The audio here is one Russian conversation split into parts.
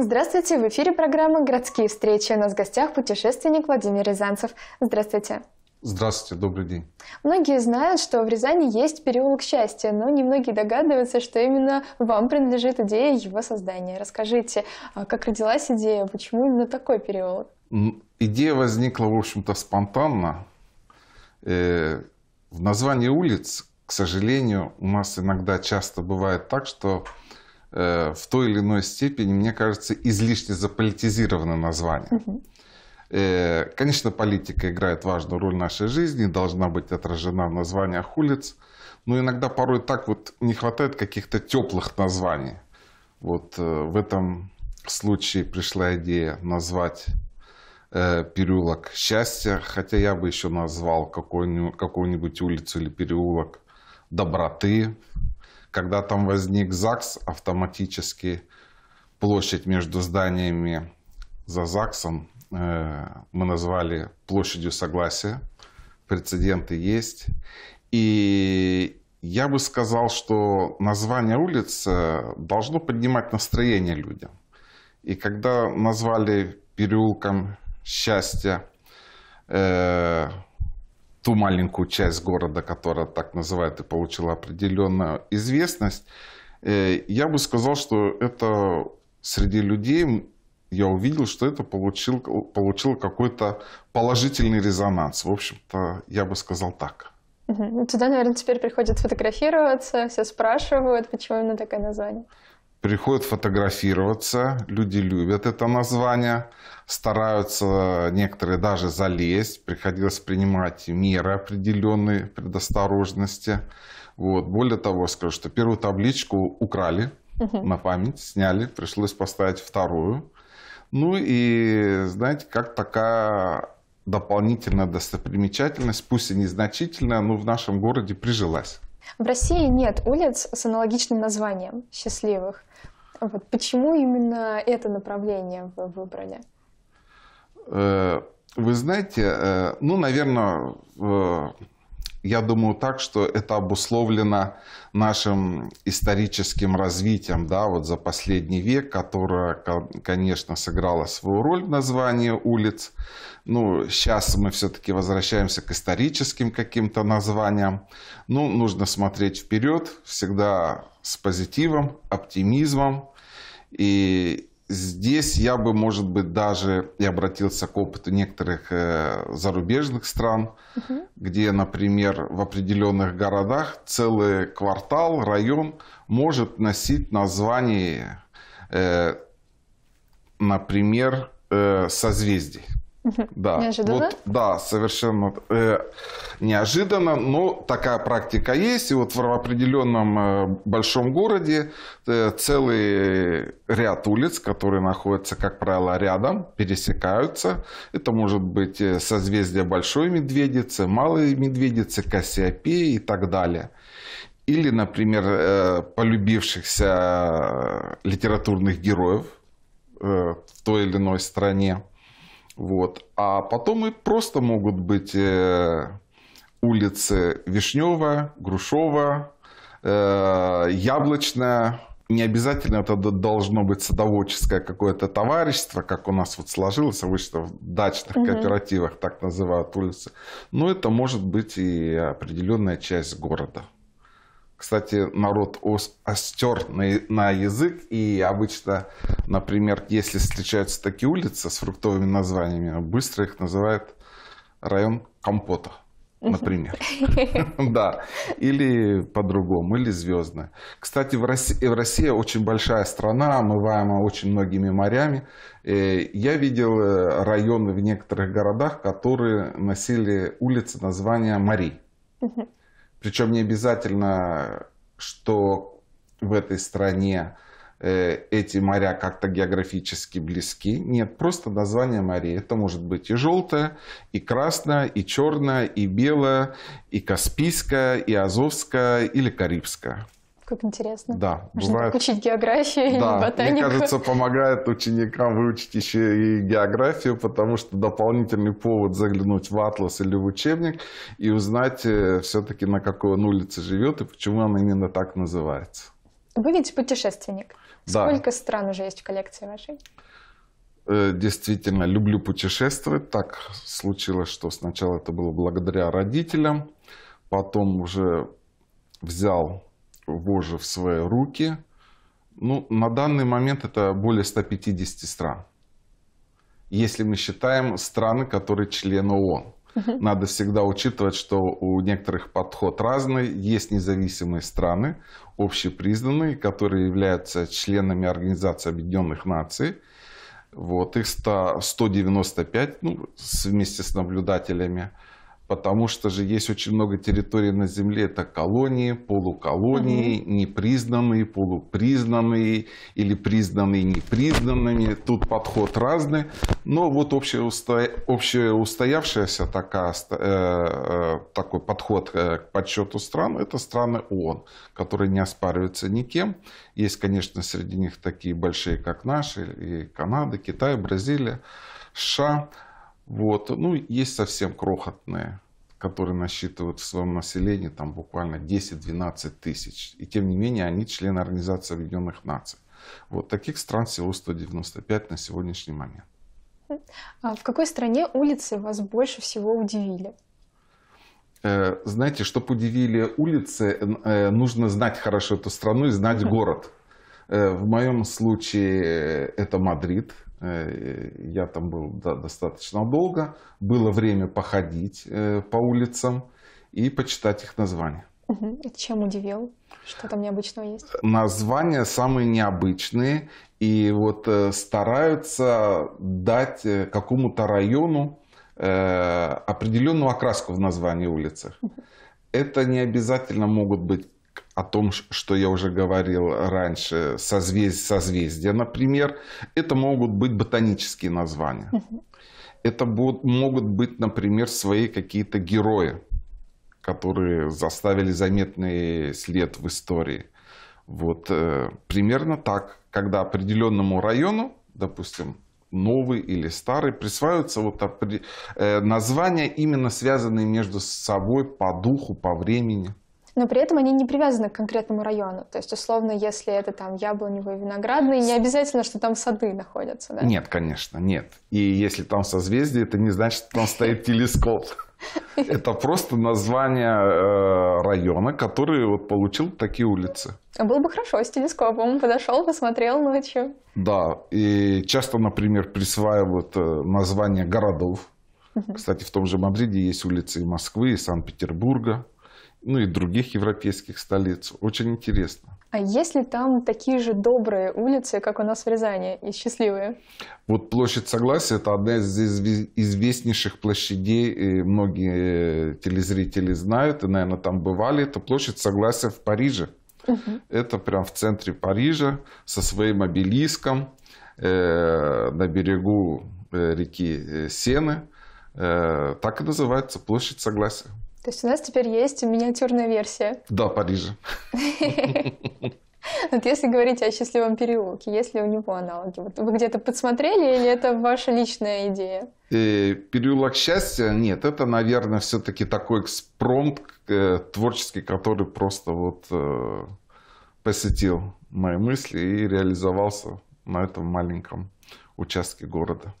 Здравствуйте, в эфире программа «Городские встречи». У нас в гостях путешественник Владимир Рязанцев. Здравствуйте. Здравствуйте, добрый день. Многие знают, что в Рязани есть переулок счастья, но немногие догадываются, что именно вам принадлежит идея его создания. Расскажите, а как родилась идея, почему именно такой переулок? Идея возникла, в общем-то, спонтанно. Э, в названии улиц, к сожалению, у нас иногда часто бывает так, что Э, в той или иной степени, мне кажется, излишне заполитизированное название. Э, конечно, политика играет важную роль в нашей жизни, должна быть отражена в названиях улиц, но иногда порой так вот не хватает каких-то теплых названий. Вот э, в этом случае пришла идея назвать переулок счастья, хотя я бы еще назвал какую-нибудь улицу или переулок доброты, когда там возник ЗАГС, автоматически площадь между зданиями за ЗАГСом э, мы назвали площадью согласия. Прецеденты есть. И я бы сказал, что название улиц э, должно поднимать настроение людям. И когда назвали переулком счастья, э, ту маленькую часть города, которая так называют и получила определенную известность, э, я бы сказал, что это среди людей я увидел, что это получил, получил какой-то положительный резонанс. В общем-то, я бы сказал так. Угу. Туда, наверное, теперь приходят фотографироваться, все спрашивают, почему именно такое название приходят фотографироваться, люди любят это название, стараются некоторые даже залезть, приходилось принимать меры определенной предосторожности. Вот. Более того, скажу, что первую табличку украли угу. на память, сняли, пришлось поставить вторую. Ну и, знаете, как такая дополнительная достопримечательность, пусть и незначительная, но в нашем городе прижилась. В России нет улиц с аналогичным названием «Счастливых». Вот почему именно это направление вы выбрали? Э, вы знаете, э, ну, наверное, э, я думаю так, что это обусловлено нашим историческим развитием да, вот за последний век, которое, конечно, сыграло свою роль в названии улиц. Ну, сейчас мы все-таки возвращаемся к историческим каким-то названиям. Ну, нужно смотреть вперед всегда с позитивом, оптимизмом. И здесь я бы, может быть, даже и обратился к опыту некоторых э, зарубежных стран, угу. где, например, в определенных городах целый квартал, район может носить название, э, например, э, созвездий. Да. Неожиданно? Вот, да, совершенно э, неожиданно, но такая практика есть. И вот в определенном э, большом городе э, целый ряд улиц, которые находятся, как правило, рядом, пересекаются. Это может быть э, созвездие Большой Медведицы, Малой Медведицы, Кассиопеи и так далее. Или, например, э, полюбившихся э, литературных героев э, в той или иной стране – вот. А потом и просто могут быть э, улицы Вишнева, Грушова, э, Яблочная. Не обязательно это должно быть садоводческое какое-то товарищество, как у нас вот сложилось обычно в дачных кооперативах, так называют улицы. Но это может быть и определенная часть города. Кстати, народ остер на, на язык, и обычно, например, если встречаются такие улицы с фруктовыми названиями, быстро их называют район компота, например. Да, или по-другому, или звездная. Кстати, в России очень большая страна, омываемая очень многими морями. Э, я видел э, районы в некоторых городах, которые носили улицы названия морей. Причем не обязательно, что в этой стране э, эти моря как-то географически близки. Нет, просто название морей. Это может быть и желтое, и красное, и черное, и белое, и каспийское, и азовское, или карибское. Как интересно. Да. Можно бывает... учить географию да, и ботанику. Мне кажется, помогает ученикам выучить еще и географию, потому что дополнительный повод заглянуть в атлас или в учебник и узнать э, все-таки, на какой он улице живет и почему она именно так называется. Вы ведь путешественник. Да. Сколько стран уже есть в коллекции вашей? Э, действительно, люблю путешествовать. Так случилось, что сначала это было благодаря родителям, потом уже взял вожжи в свои руки. Ну, на данный момент это более 150 стран. Если мы считаем страны, которые члены ООН. Надо всегда учитывать, что у некоторых подход разный. Есть независимые страны, общепризнанные, которые являются членами Организации Объединенных Наций. Вот, их 100, 195 ну, вместе с наблюдателями потому что же есть очень много территорий на Земле, это колонии, полуколонии, угу. непризнанные, полупризнанные или признанные непризнанными. Тут подход разный, но вот общая устоявшаяся такая, э, э, такой подход э, к подсчету стран – это страны ООН, которые не оспариваются никем. Есть, конечно, среди них такие большие, как наши, и Канада, Китай, Бразилия, США – вот. Ну, есть совсем крохотные, которые насчитывают в своем населении там буквально 10-12 тысяч. И тем не менее они члены Организации Объединенных Наций. Вот таких стран всего 195 на сегодняшний момент. А в какой стране улицы вас больше всего удивили? Э, знаете, чтобы удивили улицы, э, нужно знать хорошо эту страну и знать город. Э, в моем случае это Мадрид, Э, я там был да, достаточно долго. Было время походить э, по улицам и почитать их названия. Чем удивил? Что там необычного есть? Названия самые необычные. И вот э, стараются дать какому-то району определенную окраску в названии улицах. Это не обязательно могут быть о том, что я уже говорил раньше, созвезд, созвездия, например, это могут быть ботанические названия. Это будут, могут быть, например, свои какие-то герои, которые заставили заметный след в истории. Вот э, примерно так, когда определенному району, допустим, новый или старый, присваиваются вот опри... э, названия, именно связанные между собой по духу, по времени но при этом они не привязаны к конкретному району. То есть, условно, если это там яблоневые, виноградные, не обязательно, что там сады находятся, да? Нет, конечно, нет. И если там созвездие, это не значит, что там стоит телескоп. Это просто название э, района, который вот получил такие улицы. А было бы хорошо с телескопом. Подошел, посмотрел ночью. Да, и часто, например, присваивают э, название городов. Кстати, в том же Мадриде есть улицы и Москвы, и Санкт-Петербурга ну и других европейских столиц. Очень интересно. А есть ли там такие же добрые улицы, как у нас в Рязани, и счастливые? Вот площадь Согласия – это одна из известнейших площадей, и многие телезрители знают, и, наверное, там бывали. Это площадь Согласия в Париже. Угу. Это прям в центре Парижа со своим обелиском э, на берегу э, реки э, Сены. Э, так и называется площадь Согласия. То есть у нас теперь есть миниатюрная версия. Да, Парижа. Вот если говорить о счастливом переулке, есть ли у него аналоги? Вот вы где-то подсмотрели или это ваша личная идея? И э, переулок счастья? Нет, это, наверное, все-таки такой экспромт э, творческий, который просто вот э, посетил мои мысли и реализовался на этом маленьком участке города.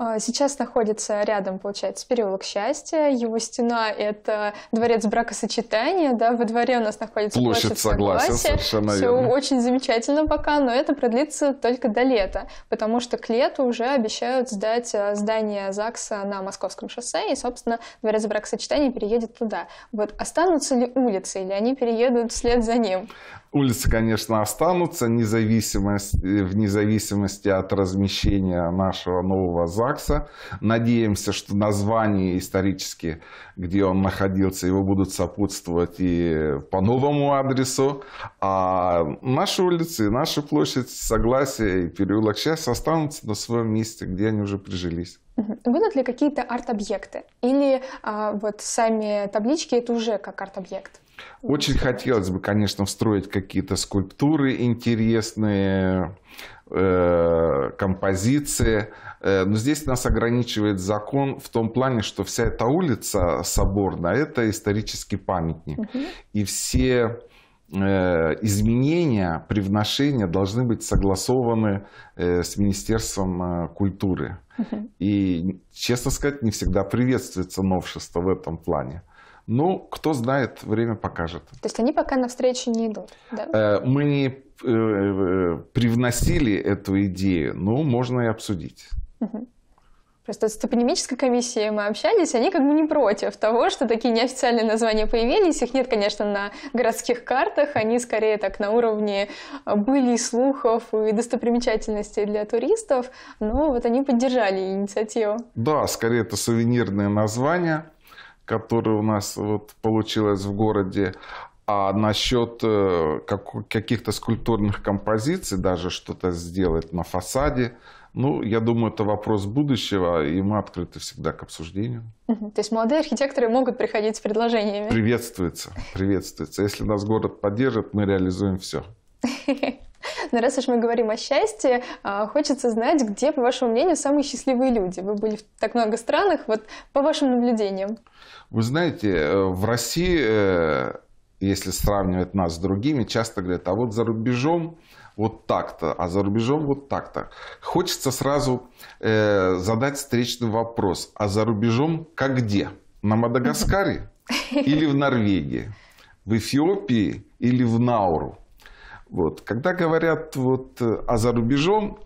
А, сейчас находится рядом, получается, переулок счастья. Его стена — это дворец бракосочетания. Да? Во дворе у нас находится площадь, площадь согласия. совершенно Все верно. очень замечательно пока, но это продлится только до лета, потому что к лету уже обещают сдать э, здание ЗАГСа на Московском шоссе, и, собственно, дворец бракосочетания переедет туда. Вот останутся ли улицы, или они переедут вслед за ним? Улицы, конечно, останутся независимость, э, вне зависимости от размещения нашего нового ЗАГСа. Надеемся, что название исторически, где он находился, его будут сопутствовать и по новому адресу. А наши улицы, наша площадь Согласия и переулок Счастья останутся на своем месте, где они уже прижились. Будут ли какие-то арт-объекты? Или а, вот сами таблички это уже как арт-объект? Очень хотелось бы, конечно, встроить какие-то скульптуры интересные, э, композиции. Э, но здесь нас ограничивает закон в том плане, что вся эта улица соборная – это исторический памятник. Угу. И все э, изменения, привношения должны быть согласованы э, с Министерством культуры. Угу. И, честно сказать, не всегда приветствуется новшество в этом плане. Ну, кто знает, время покажет. То есть они пока навстречу не идут? Да? Э, мы э, э, привносили эту идею, но ну, можно и обсудить. Угу. Просто с топонимической комиссией мы общались, они как бы не против того, что такие неофициальные названия появились. Их нет, конечно, на городских картах, они скорее так на уровне были слухов и достопримечательностей для туристов, но вот они поддержали инициативу. Да, скорее это сувенирные названия которое у нас вот получилось в городе, а насчет э, каких-то скульптурных композиций, даже что-то сделать на фасаде, ну, я думаю, это вопрос будущего, и мы открыты всегда к обсуждению. То есть молодые архитекторы могут приходить с предложениями? Приветствуется, приветствуется. Если нас город поддержит, мы реализуем все. Но раз уж мы говорим о счастье, а, хочется знать, где, по вашему мнению, самые счастливые люди. Вы были в так много странах, вот по вашим наблюдениям. Вы знаете, э, в России, э, если сравнивать нас с другими, часто говорят, а вот за рубежом вот так-то, а за рубежом вот так-то. Хочется сразу э, задать встречный вопрос, а за рубежом как где? На Мадагаскаре или в Норвегии? В Эфиопии или в Науру? Вот. Когда говорят вот, а за рубежом,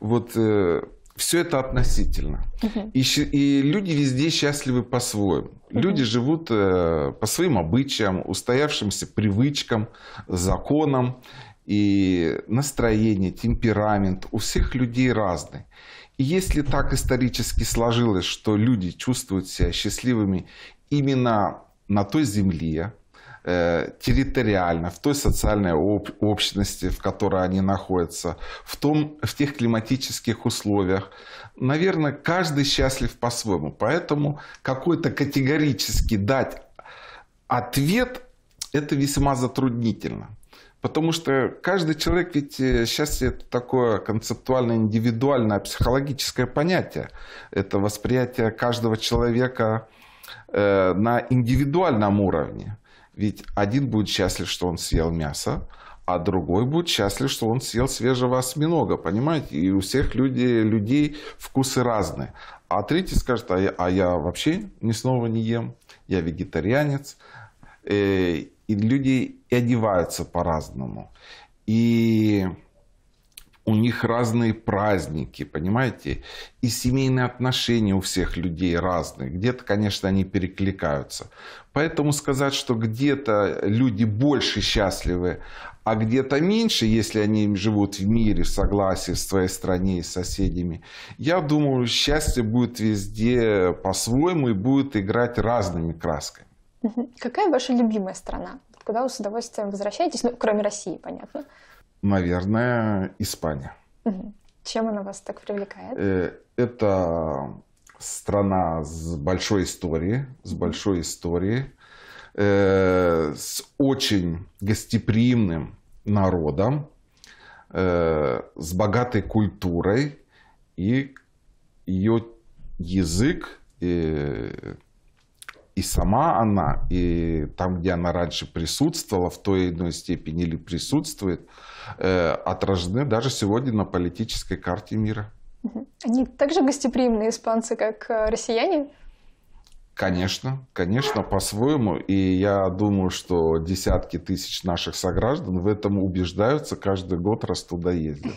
вот э, все это относительно. Угу. И, и люди везде счастливы по-своему. Угу. Люди живут э, по своим обычаям, устоявшимся привычкам, законам. И настроение, темперамент у всех людей разный. И если так исторически сложилось, что люди чувствуют себя счастливыми именно на той земле, Э, территориально, в той социальной об общности, в которой они находятся, в, том, в тех климатических условиях. Наверное, каждый счастлив по-своему. Поэтому какой-то категорически дать ответ – это весьма затруднительно. Потому что каждый человек, ведь э, счастье – это такое концептуальное, индивидуальное, психологическое понятие. Это восприятие каждого человека э, на индивидуальном уровне. Ведь один будет счастлив, что он съел мясо, а другой будет счастлив, что он съел свежего осьминога, понимаете? И у всех люди, людей вкусы разные. А третий скажет, а я, а я вообще ни снова не ем, я вегетарианец. Э, и люди и одеваются по-разному. И у них разные праздники, понимаете? И семейные отношения у всех людей разные. Где-то, конечно, они перекликаются. Поэтому сказать, что где-то люди больше счастливы, а где-то меньше, если они живут в мире, в согласии с своей страной и соседями, я думаю, счастье будет везде по-своему и будет играть разными красками. Какая ваша любимая страна? Куда вы с удовольствием возвращаетесь? Ну, кроме России, понятно наверное, Испания. Чем она вас так привлекает? Э, это страна с большой историей, с большой историей, э, с очень гостеприимным народом, э, с богатой культурой и ее язык и сама она, и там, где она раньше присутствовала, в той или иной степени или присутствует, э, отражены даже сегодня на политической карте мира. Они также гостеприимные испанцы, как э, россияне? Конечно, конечно, по-своему. И я думаю, что десятки тысяч наших сограждан в этом убеждаются каждый год, раз туда ездят.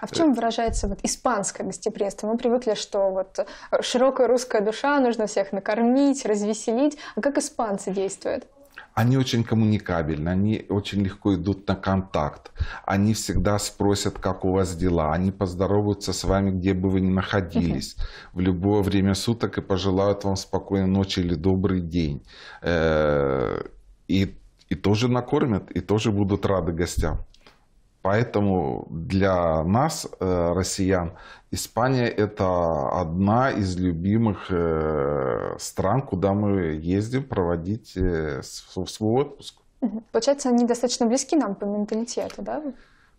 А в чем выражается вот испанское гостеприимство? Мы привыкли, что вот широкая русская душа, нужно всех накормить, развеселить. А как испанцы действуют? они очень коммуникабельны, они очень легко идут на контакт, они всегда спросят, как у вас дела, они поздороваются с вами, где бы вы ни находились, угу. в любое время суток и пожелают вам спокойной ночи или добрый день. Э, и, и тоже накормят, и тоже будут рады гостям. Поэтому для нас, э, россиян, Испания – это одна из любимых э, стран, куда мы ездим проводить э, свой отпуск. Получается, они достаточно близки нам по менталитету, да?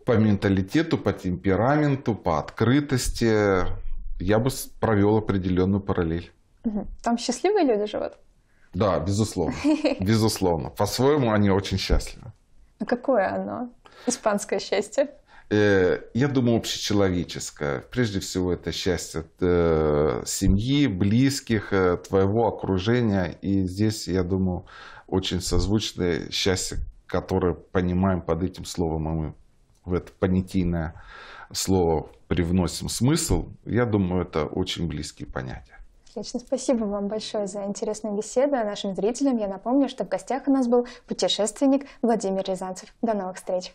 По менталитету, по темпераменту, по открытости. Я бы провел определенную параллель. Там счастливые люди живут? Да, безусловно. Безусловно. По-своему они очень счастливы. А какое оно? Испанское счастье. Э, я думаю, общечеловеческое. Прежде всего, это счастье э, семьи, близких, э, твоего окружения. И здесь, я думаю, очень созвучное счастье, которое понимаем под этим словом, и а мы в это понятийное слово привносим смысл. Я думаю, это очень близкие понятия. Отлично, спасибо вам большое за интересную беседу. А нашим зрителям я напомню, что в гостях у нас был путешественник Владимир Рязанцев. До новых встреч!